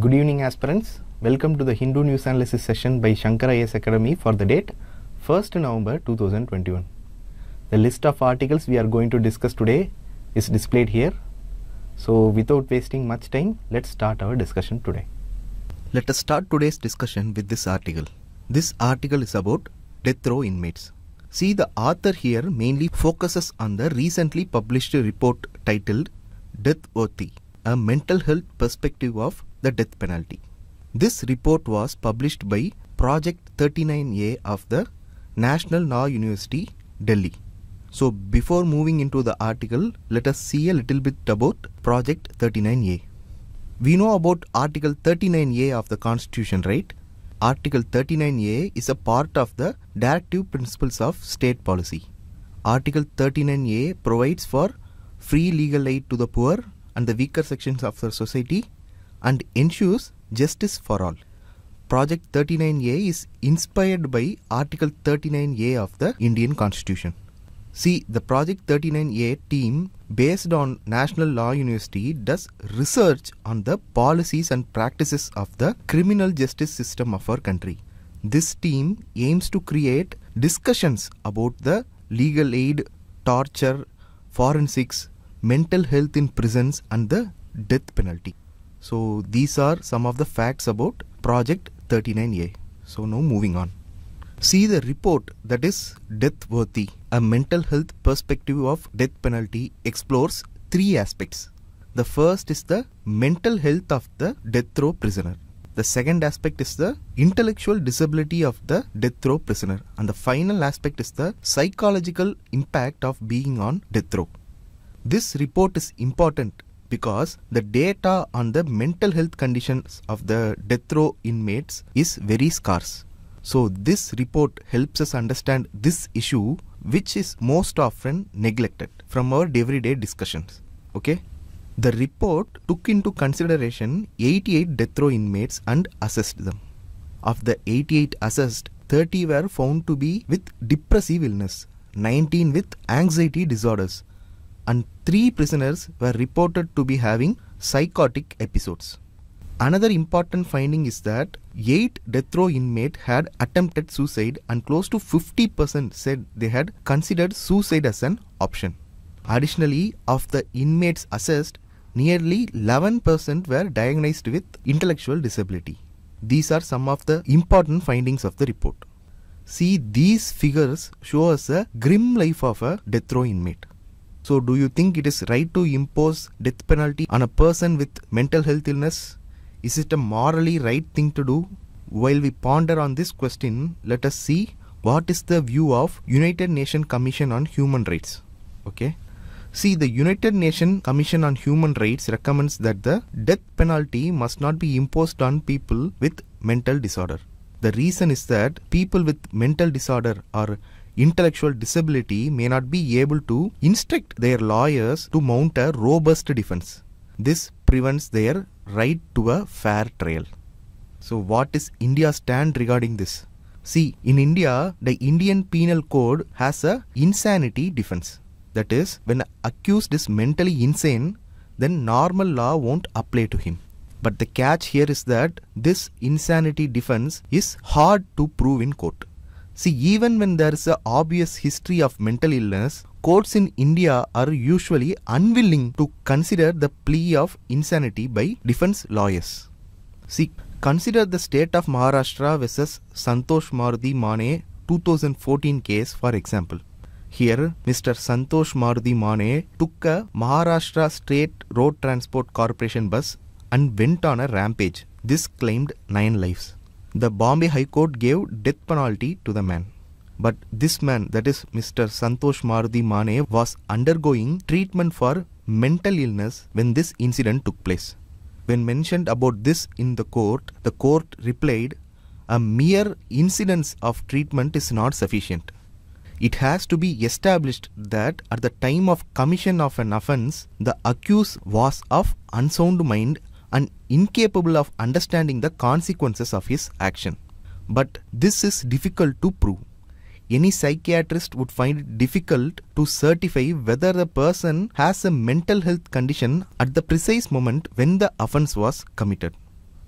Good evening aspirants. Welcome to the Hindu News Analysis session by Shankar IS Academy for the date 1st November 2021. The list of articles we are going to discuss today is displayed here. So without wasting much time, let's start our discussion today. Let us start today's discussion with this article. This article is about death row inmates. See the author here mainly focuses on the recently published report titled Death Worthy, a mental health perspective of the death penalty. This report was published by Project 39A of the National Law University, Delhi. So before moving into the article, let us see a little bit about Project 39A. We know about Article 39A of the Constitution, right? Article 39A is a part of the Directive Principles of State Policy. Article 39A provides for free legal aid to the poor and the weaker sections of the society and ensures justice for all. Project 39A is inspired by Article 39A of the Indian Constitution. See, the Project 39A team based on National Law University does research on the policies and practices of the criminal justice system of our country. This team aims to create discussions about the legal aid, torture, forensics, mental health in prisons and the death penalty. So these are some of the facts about project 39A. So now moving on. See the report that is Death Worthy, a mental health perspective of death penalty explores three aspects. The first is the mental health of the death row prisoner. The second aspect is the intellectual disability of the death row prisoner. And the final aspect is the psychological impact of being on death row. This report is important because the data on the mental health conditions of the death row inmates is very scarce. So this report helps us understand this issue which is most often neglected from our everyday discussions. Okay? The report took into consideration 88 death row inmates and assessed them. Of the 88 assessed, 30 were found to be with depressive illness, 19 with anxiety disorders, and three prisoners were reported to be having psychotic episodes. Another important finding is that 8 death row inmates had attempted suicide and close to 50% said they had considered suicide as an option. Additionally, of the inmates assessed, nearly 11% were diagnosed with intellectual disability. These are some of the important findings of the report. See, these figures show us a grim life of a death row inmate. So do you think it is right to impose death penalty on a person with mental health illness? Is it a morally right thing to do? While we ponder on this question, let us see what is the view of United Nations Commission on Human Rights. Okay. See, the United Nations Commission on Human Rights recommends that the death penalty must not be imposed on people with mental disorder. The reason is that people with mental disorder are intellectual disability may not be able to instruct their lawyers to mount a robust defense. This prevents their right to a fair trial. So, what is India's stand regarding this? See, in India, the Indian Penal Code has a insanity defense. That is, when accused is mentally insane, then normal law won't apply to him. But the catch here is that this insanity defense is hard to prove in court. See, even when there is an obvious history of mental illness, courts in India are usually unwilling to consider the plea of insanity by defense lawyers. See, consider the state of Maharashtra versus Santosh Maruti Mane 2014 case for example. Here, Mr. Santosh Maruti Mane took a Maharashtra State Road Transport Corporation bus and went on a rampage. This claimed 9 lives the Bombay High Court gave death penalty to the man. But this man, that is Mr. Santosh Maruti Mane, was undergoing treatment for mental illness when this incident took place. When mentioned about this in the court, the court replied, a mere incidence of treatment is not sufficient. It has to be established that at the time of commission of an offence, the accused was of unsound mind and incapable of understanding the consequences of his action. But this is difficult to prove. Any psychiatrist would find it difficult to certify whether the person has a mental health condition at the precise moment when the offense was committed.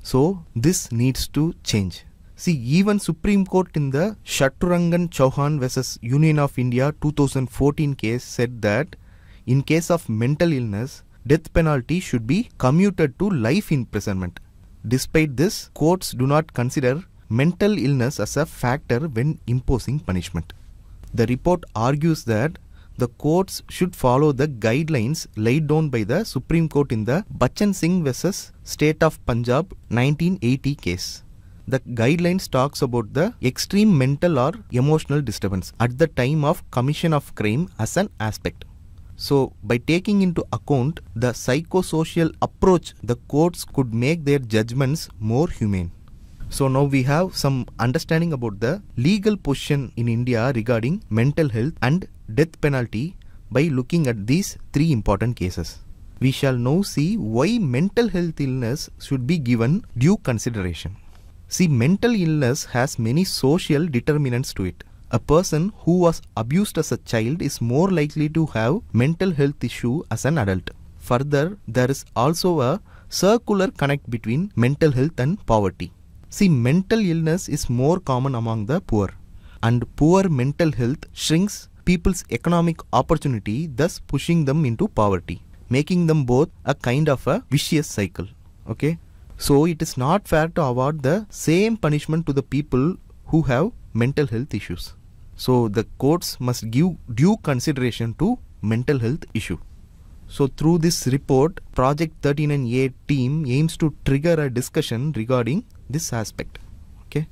So this needs to change. See, even Supreme Court in the Shaturangan Chauhan vs Union of India 2014 case said that in case of mental illness, death penalty should be commuted to life imprisonment. Despite this, courts do not consider mental illness as a factor when imposing punishment. The report argues that the courts should follow the guidelines laid down by the Supreme Court in the Bachchan Singh vs. State of Punjab 1980 case. The guidelines talks about the extreme mental or emotional disturbance at the time of commission of crime as an aspect. So, by taking into account the psychosocial approach, the courts could make their judgments more humane. So, now we have some understanding about the legal position in India regarding mental health and death penalty by looking at these three important cases. We shall now see why mental health illness should be given due consideration. See, mental illness has many social determinants to it. A person who was abused as a child is more likely to have mental health issue as an adult. Further, there is also a circular connect between mental health and poverty. See, mental illness is more common among the poor and poor mental health shrinks people's economic opportunity, thus pushing them into poverty, making them both a kind of a vicious cycle. Okay. So it is not fair to award the same punishment to the people who have mental health issues. So the courts must give due consideration to mental health issue. So through this report, Project 39A team aims to trigger a discussion regarding this aspect. Okay.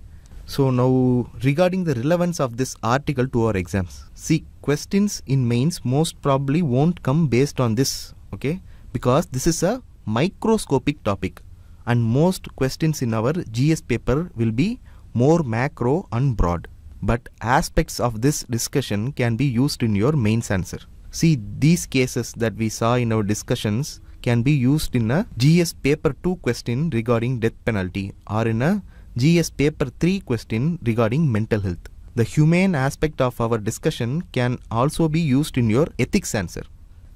So now regarding the relevance of this article to our exams. See questions in mains most probably won't come based on this. Okay. Because this is a microscopic topic and most questions in our GS paper will be more macro and broad but aspects of this discussion can be used in your main answer. See these cases that we saw in our discussions can be used in a GS paper 2 question regarding death penalty or in a GS paper 3 question regarding mental health. The humane aspect of our discussion can also be used in your ethics answer.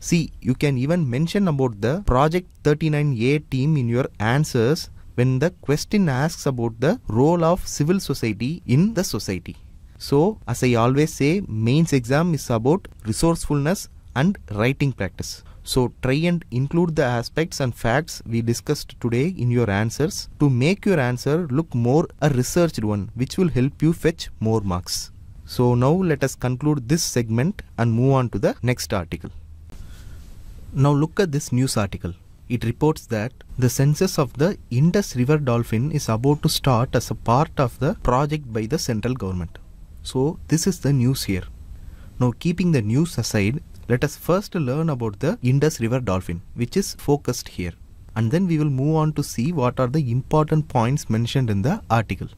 See, you can even mention about the Project 39A team in your answers when the question asks about the role of civil society in the society. So, as I always say, mains exam is about resourcefulness and writing practice. So, try and include the aspects and facts we discussed today in your answers to make your answer look more a researched one, which will help you fetch more marks. So, now let us conclude this segment and move on to the next article. Now, look at this news article it reports that the census of the Indus River dolphin is about to start as a part of the project by the central government. So this is the news here. Now keeping the news aside, let us first learn about the Indus River dolphin which is focused here and then we will move on to see what are the important points mentioned in the article.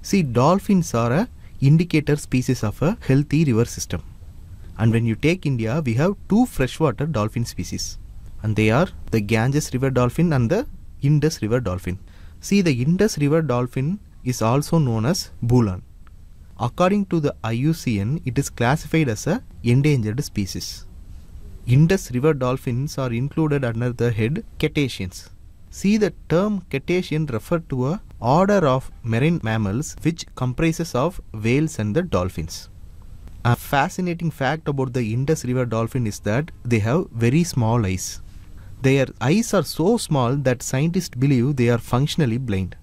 See dolphins are a indicator species of a healthy river system. And when you take India, we have two freshwater dolphin species. And they are the Ganges River dolphin and the Indus River dolphin. See the Indus River dolphin is also known as Bulan. According to the IUCN, it is classified as a endangered species. Indus River dolphins are included under the head Cetaceans. See the term Cetacean referred to a order of marine mammals which comprises of whales and the dolphins. A fascinating fact about the Indus River dolphin is that they have very small eyes. Their eyes are so small that scientists believe they are functionally blind.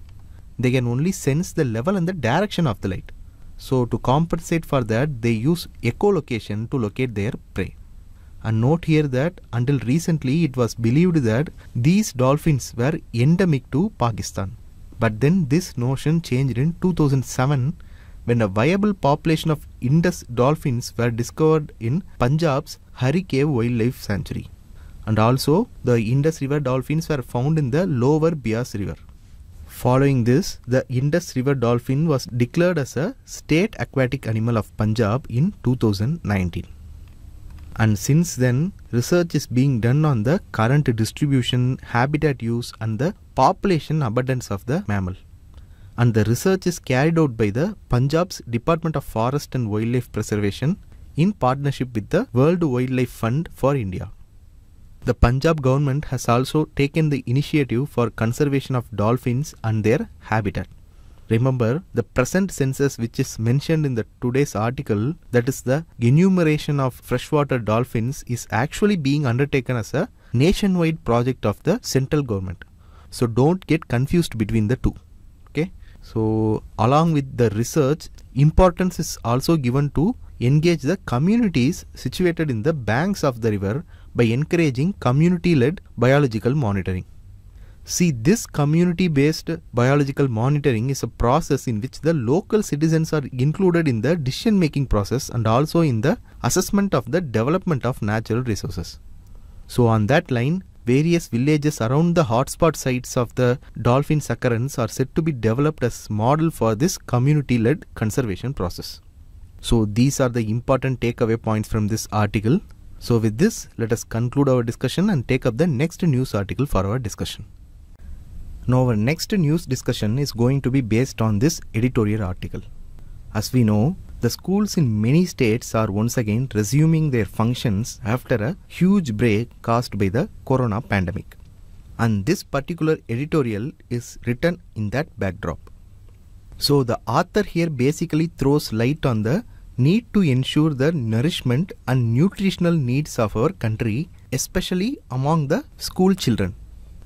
They can only sense the level and the direction of the light. So to compensate for that, they use echolocation to locate their prey. And note here that until recently it was believed that these dolphins were endemic to Pakistan. But then this notion changed in 2007 when a viable population of Indus dolphins were discovered in Punjab's Hari Cave Wildlife Sanctuary. And also the Indus River dolphins were found in the lower Bias River. Following this, the Indus River dolphin was declared as a state aquatic animal of Punjab in 2019. And since then, research is being done on the current distribution, habitat use and the population abundance of the mammal. And the research is carried out by the Punjab's Department of Forest and Wildlife Preservation in partnership with the World Wildlife Fund for India. The Punjab government has also taken the initiative for conservation of dolphins and their habitat. Remember, the present census which is mentioned in the today's article, that is the enumeration of freshwater dolphins is actually being undertaken as a nationwide project of the central government. So don't get confused between the two. Okay. So along with the research, importance is also given to engage the communities situated in the banks of the river by encouraging community-led biological monitoring. See, this community-based biological monitoring is a process in which the local citizens are included in the decision-making process and also in the assessment of the development of natural resources. So on that line, various villages around the hotspot sites of the dolphin's occurrence are said to be developed as model for this community-led conservation process. So these are the important takeaway points from this article. So with this, let us conclude our discussion and take up the next news article for our discussion. Now our next news discussion is going to be based on this editorial article. As we know, the schools in many states are once again resuming their functions after a huge break caused by the corona pandemic. And this particular editorial is written in that backdrop. So the author here basically throws light on the need to ensure the nourishment and nutritional needs of our country, especially among the school children.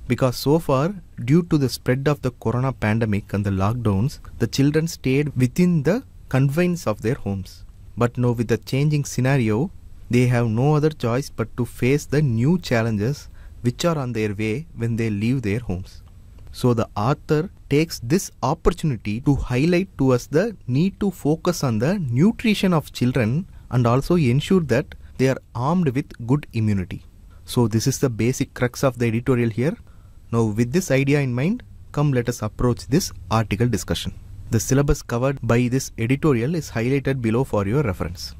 Because so far, due to the spread of the corona pandemic and the lockdowns, the children stayed within the confines of their homes. But now, with the changing scenario, they have no other choice but to face the new challenges which are on their way when they leave their homes. So the author takes this opportunity to highlight to us the need to focus on the nutrition of children and also ensure that they are armed with good immunity. So this is the basic crux of the editorial here. Now with this idea in mind, come let us approach this article discussion. The syllabus covered by this editorial is highlighted below for your reference.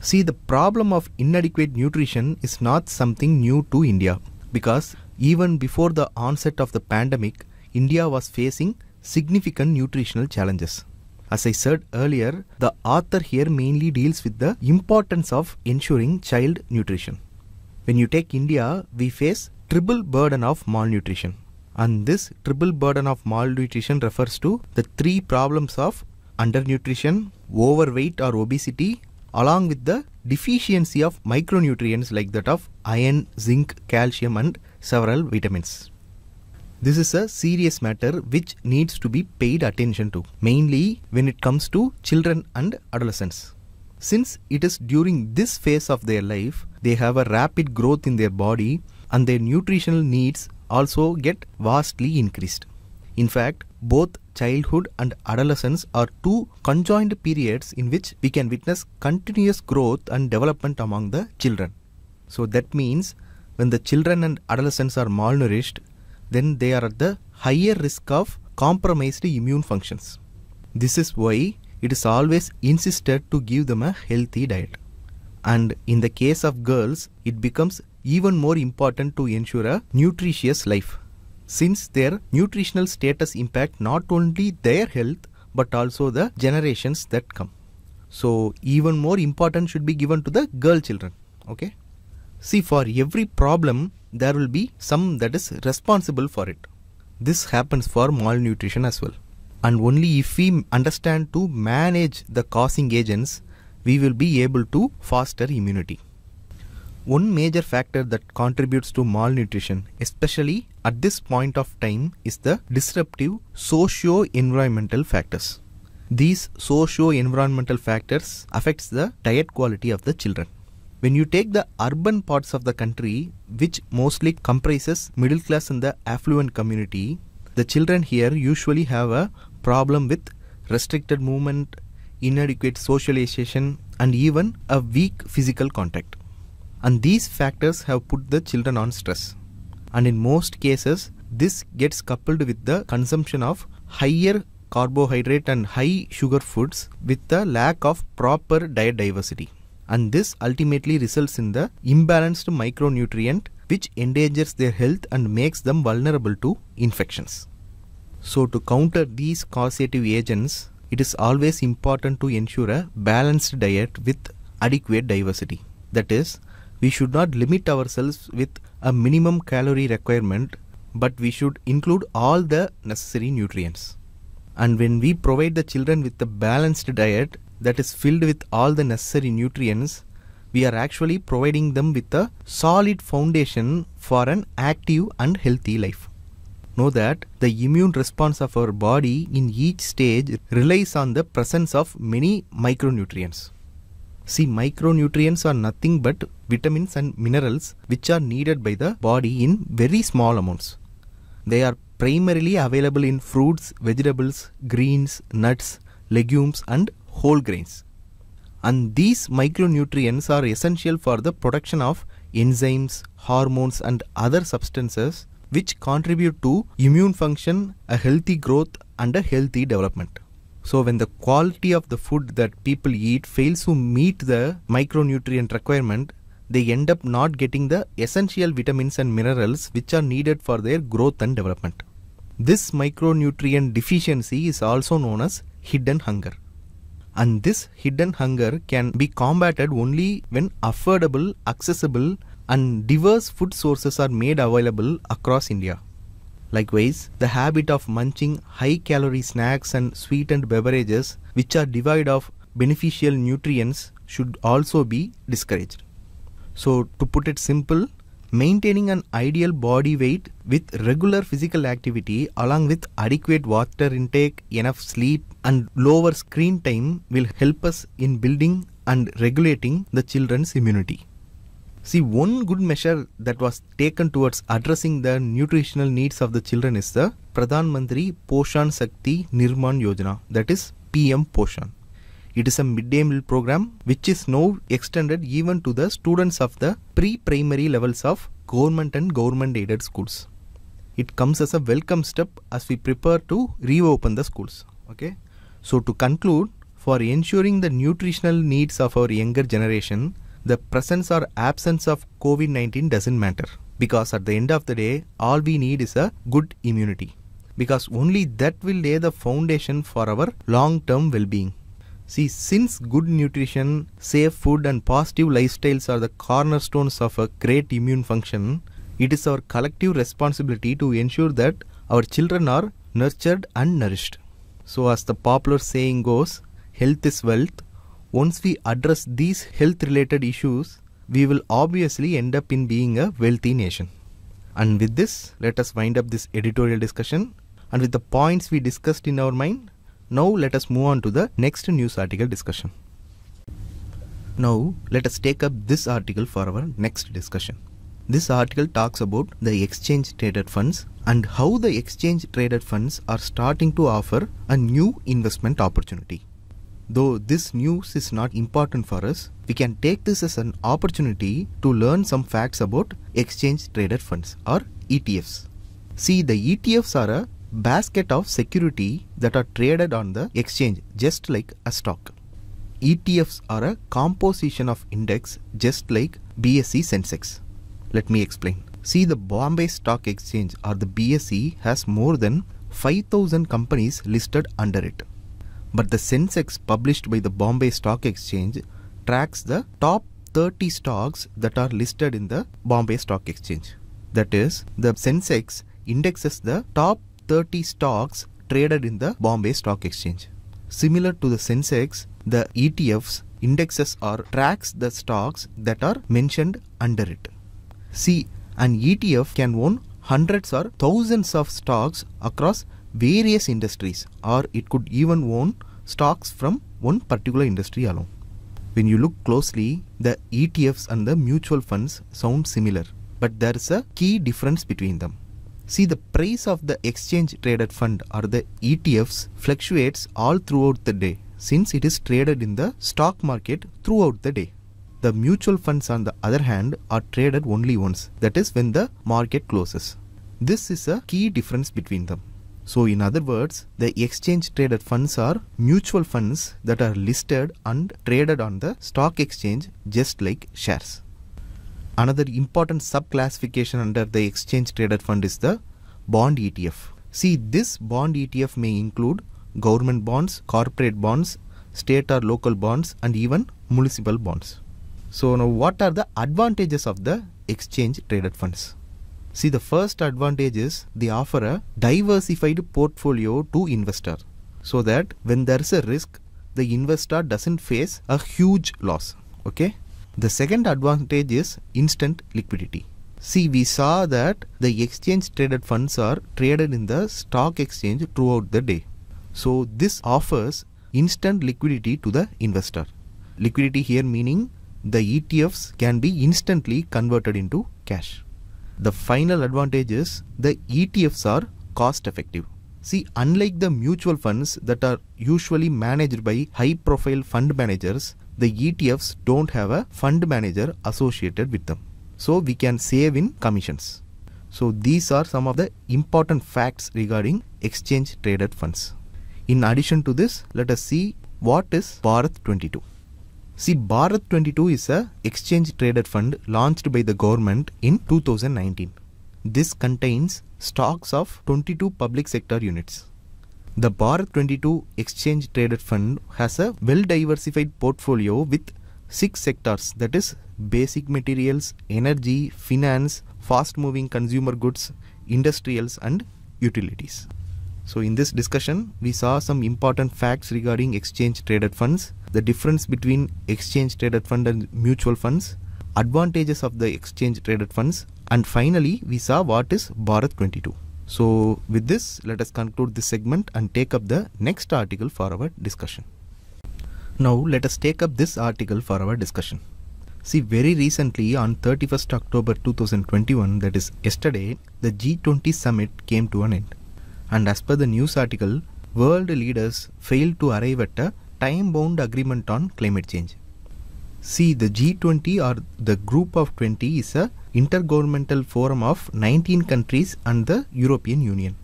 See the problem of inadequate nutrition is not something new to India because even before the onset of the pandemic, India was facing significant nutritional challenges. As I said earlier, the author here mainly deals with the importance of ensuring child nutrition. When you take India, we face triple burden of malnutrition. And this triple burden of malnutrition refers to the three problems of undernutrition, overweight or obesity, along with the deficiency of micronutrients like that of iron, zinc, calcium and several vitamins. This is a serious matter which needs to be paid attention to, mainly when it comes to children and adolescents. Since it is during this phase of their life, they have a rapid growth in their body and their nutritional needs also get vastly increased. In fact, both childhood and adolescence are two conjoined periods in which we can witness continuous growth and development among the children. So that means when the children and adolescents are malnourished, then they are at the higher risk of compromised immune functions. This is why it is always insisted to give them a healthy diet. And in the case of girls, it becomes even more important to ensure a nutritious life since their nutritional status impact not only their health but also the generations that come. So even more importance should be given to the girl children. Okay. See for every problem there will be some that is responsible for it. This happens for malnutrition as well. And only if we understand to manage the causing agents, we will be able to foster immunity. One major factor that contributes to malnutrition, especially at this point of time, is the disruptive socio-environmental factors. These socio-environmental factors affects the diet quality of the children. When you take the urban parts of the country, which mostly comprises middle class and the affluent community, the children here usually have a problem with restricted movement, inadequate socialization, and even a weak physical contact. And these factors have put the children on stress. And in most cases, this gets coupled with the consumption of higher carbohydrate and high sugar foods with the lack of proper diet diversity and this ultimately results in the imbalanced micronutrient which endangers their health and makes them vulnerable to infections. So to counter these causative agents, it is always important to ensure a balanced diet with adequate diversity. That is, we should not limit ourselves with a minimum calorie requirement, but we should include all the necessary nutrients. And when we provide the children with a balanced diet, that is filled with all the necessary nutrients, we are actually providing them with a solid foundation for an active and healthy life. Know that the immune response of our body in each stage relies on the presence of many micronutrients. See, micronutrients are nothing but vitamins and minerals which are needed by the body in very small amounts. They are primarily available in fruits, vegetables, greens, nuts, legumes, and whole grains. And these micronutrients are essential for the production of enzymes, hormones and other substances which contribute to immune function, a healthy growth and a healthy development. So when the quality of the food that people eat fails to meet the micronutrient requirement, they end up not getting the essential vitamins and minerals which are needed for their growth and development. This micronutrient deficiency is also known as hidden hunger. And this hidden hunger can be combated only when affordable, accessible, and diverse food sources are made available across India. Likewise, the habit of munching high calorie snacks and sweetened beverages, which are devoid of beneficial nutrients, should also be discouraged. So, to put it simple, Maintaining an ideal body weight with regular physical activity along with adequate water intake, enough sleep and lower screen time will help us in building and regulating the children's immunity. See, one good measure that was taken towards addressing the nutritional needs of the children is the Pradhan Mantri Poshan Sakti Nirman Yojana, that is PM Poshan. It is a midday meal program which is now extended even to the students of the pre-primary levels of government and government aided schools. It comes as a welcome step as we prepare to reopen the schools. Okay. So to conclude, for ensuring the nutritional needs of our younger generation, the presence or absence of COVID-19 doesn't matter because at the end of the day, all we need is a good immunity because only that will lay the foundation for our long-term well-being. See, since good nutrition, safe food, and positive lifestyles are the cornerstones of a great immune function, it is our collective responsibility to ensure that our children are nurtured and nourished. So, as the popular saying goes, health is wealth. Once we address these health related issues, we will obviously end up in being a wealthy nation. And with this, let us wind up this editorial discussion. And with the points we discussed in our mind, now let us move on to the next news article discussion. Now let us take up this article for our next discussion. This article talks about the exchange traded funds and how the exchange traded funds are starting to offer a new investment opportunity. Though this news is not important for us, we can take this as an opportunity to learn some facts about exchange traded funds or ETFs. See, the ETFs are a basket of security that are traded on the exchange just like a stock. ETFs are a composition of index just like BSE Sensex. Let me explain. See the Bombay Stock Exchange or the BSE has more than 5000 companies listed under it. But the Sensex published by the Bombay Stock Exchange tracks the top 30 stocks that are listed in the Bombay Stock Exchange. That is, the Sensex indexes the top 30 stocks traded in the Bombay Stock Exchange. Similar to the Sensex, the ETFs indexes or tracks the stocks that are mentioned under it. See, an ETF can own hundreds or thousands of stocks across various industries or it could even own stocks from one particular industry alone. When you look closely, the ETFs and the mutual funds sound similar, but there is a key difference between them. See, the price of the exchange traded fund or the ETFs fluctuates all throughout the day since it is traded in the stock market throughout the day. The mutual funds, on the other hand, are traded only once, that is, when the market closes. This is a key difference between them. So, in other words, the exchange traded funds are mutual funds that are listed and traded on the stock exchange just like shares. Another important sub-classification under the exchange traded fund is the bond ETF. See, this bond ETF may include government bonds, corporate bonds, state or local bonds and even municipal bonds. So now what are the advantages of the exchange traded funds? See the first advantage is they offer a diversified portfolio to investor so that when there is a risk the investor doesn't face a huge loss. Okay. The second advantage is instant liquidity. See, we saw that the exchange traded funds are traded in the stock exchange throughout the day. So this offers instant liquidity to the investor. Liquidity here meaning the ETFs can be instantly converted into cash. The final advantage is the ETFs are cost effective. See, unlike the mutual funds that are usually managed by high profile fund managers, the ETFs don't have a fund manager associated with them. So we can save in commissions. So these are some of the important facts regarding exchange traded funds. In addition to this, let us see what is Bharat 22. See, Bharat 22 is a exchange traded fund launched by the government in 2019. This contains stocks of 22 public sector units. The Bharat 22 exchange traded fund has a well diversified portfolio with six sectors that is basic materials, energy, finance, fast moving consumer goods, industrials and utilities. So in this discussion, we saw some important facts regarding exchange traded funds, the difference between exchange traded fund and mutual funds, advantages of the exchange traded funds and finally we saw what is Bharat 22. So with this, let us conclude this segment and take up the next article for our discussion. Now let us take up this article for our discussion. See very recently on 31st October 2021 that is yesterday the G20 summit came to an end and as per the news article world leaders failed to arrive at a time bound agreement on climate change. See, the G20 or the Group of 20 is a intergovernmental forum of 19 countries and the European Union.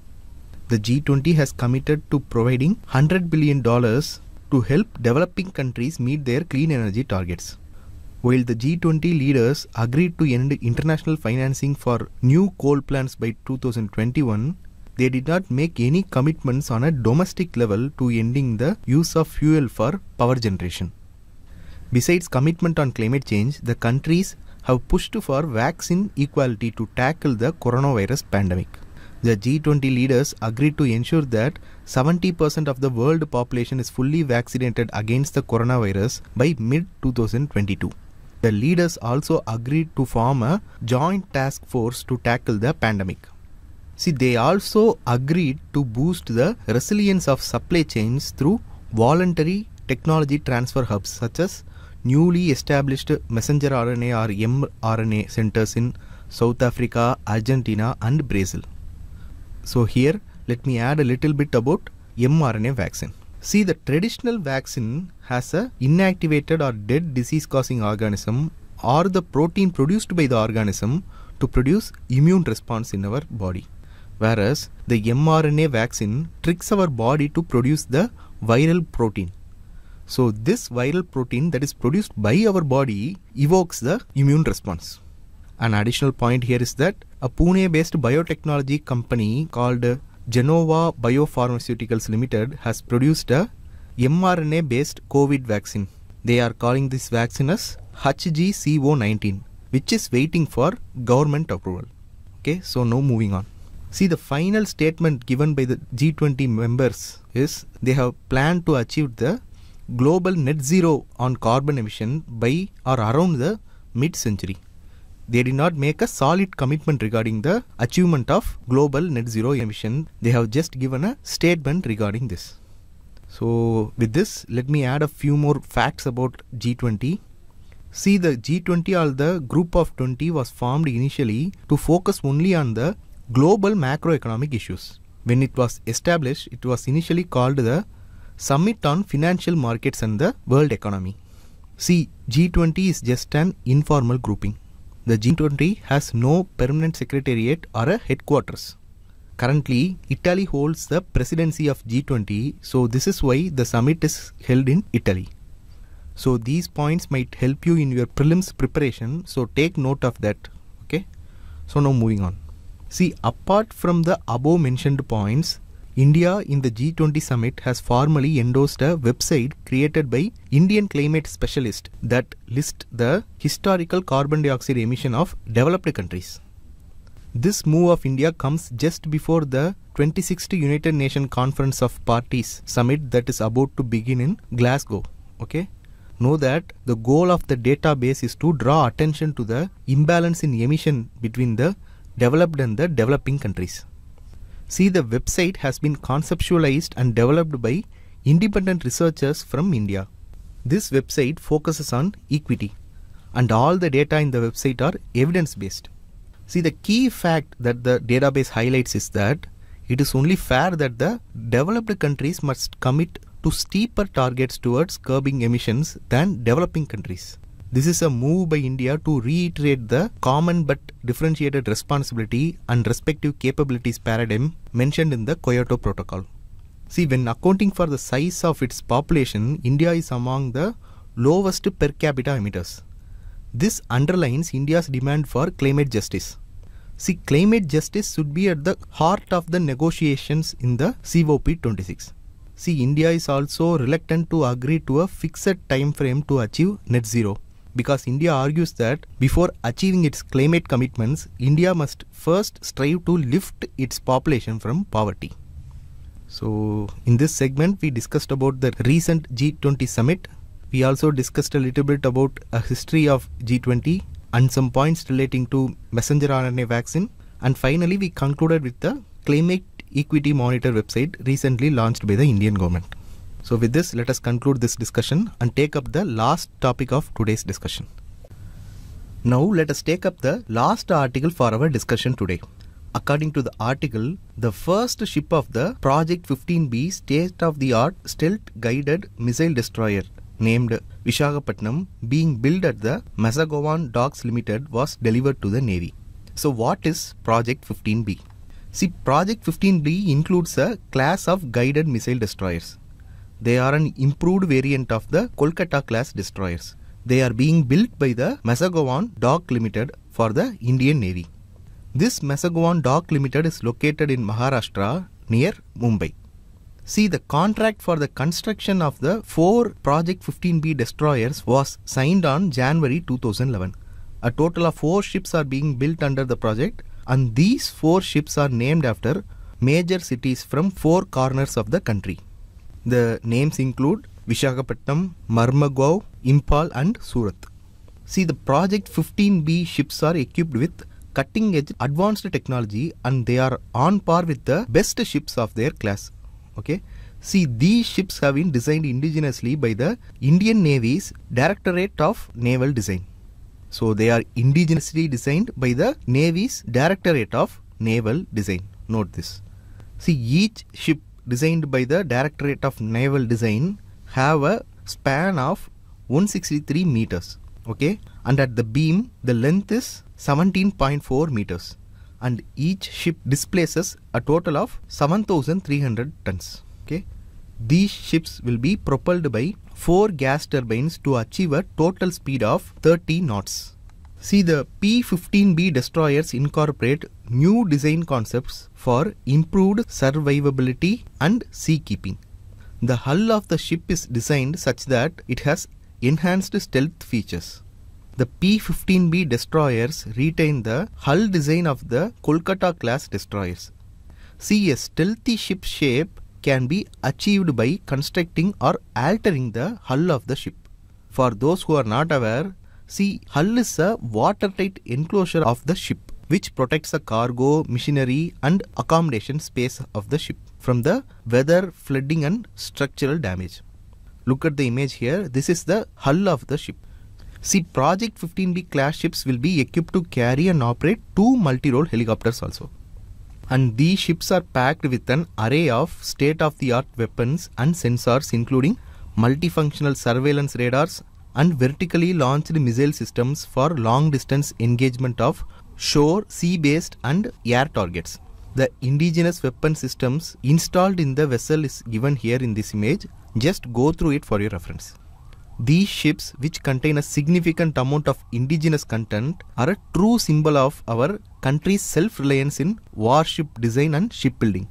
The G20 has committed to providing $100 billion to help developing countries meet their clean energy targets. While the G20 leaders agreed to end international financing for new coal plants by 2021, they did not make any commitments on a domestic level to ending the use of fuel for power generation. Besides commitment on climate change, the countries have pushed for vaccine equality to tackle the coronavirus pandemic. The G20 leaders agreed to ensure that 70% of the world population is fully vaccinated against the coronavirus by mid 2022. The leaders also agreed to form a joint task force to tackle the pandemic. See, they also agreed to boost the resilience of supply chains through voluntary technology transfer hubs such as newly established messenger RNA or mRNA centers in South Africa, Argentina and Brazil. So here let me add a little bit about mRNA vaccine. See the traditional vaccine has a inactivated or dead disease causing organism or the protein produced by the organism to produce immune response in our body. Whereas the mRNA vaccine tricks our body to produce the viral protein so this viral protein that is produced by our body evokes the immune response. An additional point here is that a Pune-based biotechnology company called Genova Biopharmaceuticals Limited has produced a mRNA-based COVID vaccine. They are calling this vaccine as HGCO19, which is waiting for government approval. Okay, so now moving on. See, the final statement given by the G20 members is they have planned to achieve the global net zero on carbon emission by or around the mid century. They did not make a solid commitment regarding the achievement of global net zero emission. They have just given a statement regarding this. So, with this, let me add a few more facts about G20. See, the G20 or the Group of 20 was formed initially to focus only on the global macroeconomic issues. When it was established, it was initially called the Summit on Financial Markets and the World Economy. See, G20 is just an informal grouping. The G20 has no permanent secretariat or a headquarters. Currently, Italy holds the presidency of G20, so this is why the summit is held in Italy. So these points might help you in your prelims preparation, so take note of that. Okay. So now moving on. See, apart from the above mentioned points, India in the G20 summit has formally endorsed a website created by Indian climate specialist that lists the historical carbon dioxide emission of developed countries. This move of India comes just before the 26th United Nations Conference of Parties summit that is about to begin in Glasgow. Okay? Know that the goal of the database is to draw attention to the imbalance in emission between the developed and the developing countries. See, the website has been conceptualized and developed by independent researchers from India. This website focuses on equity and all the data in the website are evidence based. See, the key fact that the database highlights is that it is only fair that the developed countries must commit to steeper targets towards curbing emissions than developing countries. This is a move by India to reiterate the common but differentiated responsibility and respective capabilities paradigm mentioned in the Kyoto Protocol. See, when accounting for the size of its population, India is among the lowest per capita emitters. This underlines India's demand for climate justice. See, climate justice should be at the heart of the negotiations in the COP26. See, India is also reluctant to agree to a fixed time frame to achieve net zero because India argues that before achieving its climate commitments, India must first strive to lift its population from poverty. So, in this segment, we discussed about the recent G20 summit. We also discussed a little bit about a history of G20 and some points relating to messenger RNA vaccine. And finally, we concluded with the climate equity monitor website recently launched by the Indian government. So with this, let us conclude this discussion and take up the last topic of today's discussion. Now let us take up the last article for our discussion today. According to the article, the first ship of the Project 15B state-of-the-art stealth-guided missile destroyer named Vishagapatnam being built at the Mazagovan Docks Limited was delivered to the Navy. So what is Project 15B? See, Project 15B includes a class of guided missile destroyers. They are an improved variant of the Kolkata class destroyers. They are being built by the Masagowan Dock Limited for the Indian Navy. This Masagowan Dock Limited is located in Maharashtra near Mumbai. See, the contract for the construction of the four Project 15B destroyers was signed on January 2011. A total of four ships are being built under the project, and these four ships are named after major cities from four corners of the country. The names include Vishakhapatnam, Marmagao, Impal, and Surat. See, the Project 15B ships are equipped with cutting edge advanced technology and they are on par with the best ships of their class. Okay. See, these ships have been designed indigenously by the Indian Navy's Directorate of Naval Design. So, they are indigenously designed by the Navy's Directorate of Naval Design. Note this. See, each ship designed by the Directorate of Naval Design have a span of 163 meters okay and at the beam the length is 17.4 meters and each ship displaces a total of 7300 tons okay these ships will be propelled by four gas turbines to achieve a total speed of 30 knots see the P-15B destroyers incorporate new design concepts for improved survivability and sea keeping. The hull of the ship is designed such that it has enhanced stealth features. The P-15B destroyers retain the hull design of the Kolkata class destroyers. See a stealthy ship shape can be achieved by constructing or altering the hull of the ship. For those who are not aware, see hull is a watertight enclosure of the ship which protects the cargo, machinery and accommodation space of the ship from the weather, flooding and structural damage. Look at the image here. This is the hull of the ship. See, Project 15B class ships will be equipped to carry and operate two multi-role helicopters also. And these ships are packed with an array of state-of-the-art weapons and sensors including multifunctional surveillance radars and vertically launched missile systems for long distance engagement of shore, sea-based and air targets. The indigenous weapon systems installed in the vessel is given here in this image. Just go through it for your reference. These ships, which contain a significant amount of indigenous content, are a true symbol of our country's self-reliance in warship design and shipbuilding.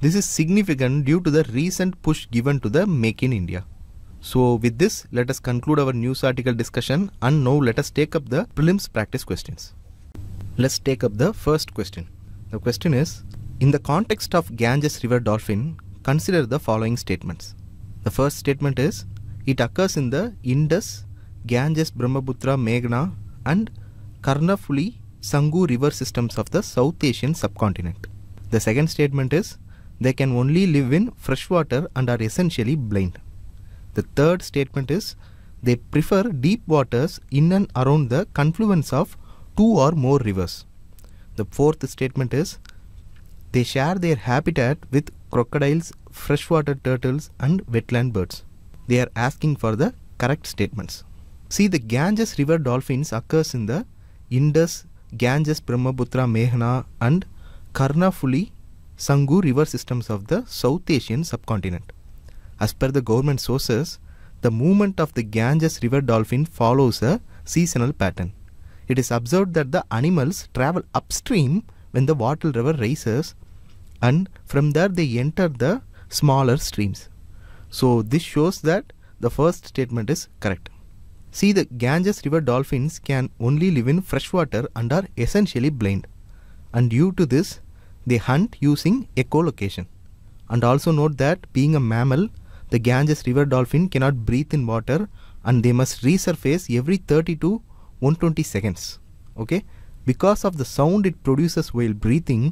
This is significant due to the recent push given to the Make in India. So with this, let us conclude our news article discussion and now let us take up the prelims practice questions. Let's take up the first question. The question is, in the context of Ganges River dolphin, consider the following statements. The first statement is, it occurs in the Indus, Ganges, Brahmaputra, Meghna and Karnafuli, Sangu river systems of the South Asian subcontinent. The second statement is, they can only live in freshwater and are essentially blind. The third statement is, they prefer deep waters in and around the confluence of two or more rivers. The fourth statement is they share their habitat with crocodiles, freshwater turtles, and wetland birds. They are asking for the correct statements. See, the Ganges River dolphins occurs in the Indus, Ganges, Brahmaputra, Meghna, and Karnafuli, Sangu river systems of the South Asian subcontinent. As per the government sources, the movement of the Ganges River dolphin follows a seasonal pattern it is observed that the animals travel upstream when the Wattle River rises and from there they enter the smaller streams. So this shows that the first statement is correct. See the Ganges River dolphins can only live in freshwater and are essentially blind. And due to this, they hunt using echolocation. And also note that being a mammal, the Ganges River dolphin cannot breathe in water and they must resurface every 30 to 120 seconds okay because of the sound it produces while breathing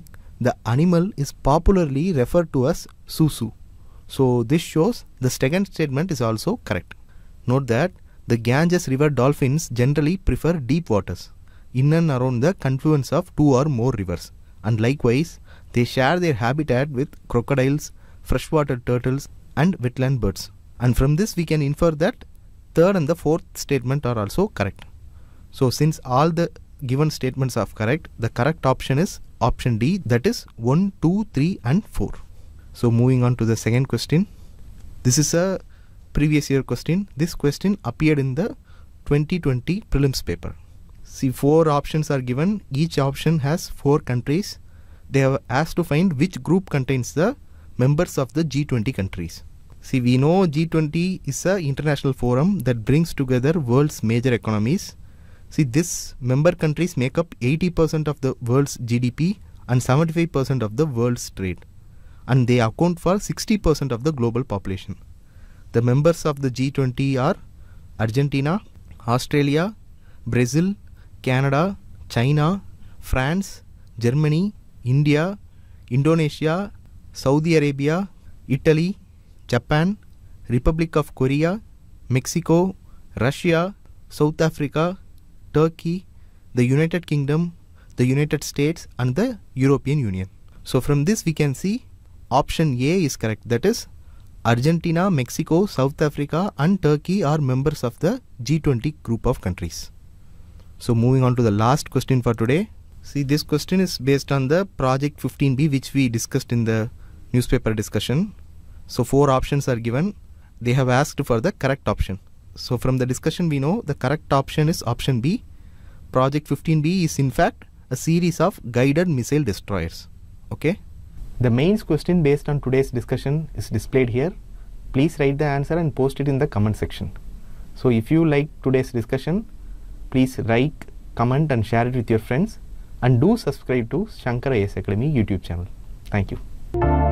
the animal is popularly referred to as susu so this shows the second statement is also correct note that the ganges river dolphins generally prefer deep waters in and around the confluence of two or more rivers and likewise they share their habitat with crocodiles freshwater turtles and wetland birds and from this we can infer that third and the fourth statement are also correct so since all the given statements are correct, the correct option is option D that is 1, 2, 3 and 4. So moving on to the second question. This is a previous year question. This question appeared in the 2020 prelims paper. See four options are given. Each option has four countries. They have asked to find which group contains the members of the G20 countries. See we know G20 is an international forum that brings together world's major economies See, this member countries make up 80% of the world's GDP and 75% of the world's trade. And they account for 60% of the global population. The members of the G20 are Argentina, Australia, Brazil, Canada, China, France, Germany, India, Indonesia, Saudi Arabia, Italy, Japan, Republic of Korea, Mexico, Russia, South Africa, Turkey, the United Kingdom, the United States and the European Union. So from this we can see option A is correct that is Argentina, Mexico, South Africa and Turkey are members of the G20 group of countries. So moving on to the last question for today. See this question is based on the project 15b which we discussed in the newspaper discussion. So four options are given. They have asked for the correct option. So from the discussion we know the correct option is option B. Project 15B is in fact a series of guided missile destroyers. Okay. The mains question based on today's discussion is displayed here. Please write the answer and post it in the comment section. So if you like today's discussion, please like, comment and share it with your friends and do subscribe to Shankar AS Academy YouTube channel. Thank you.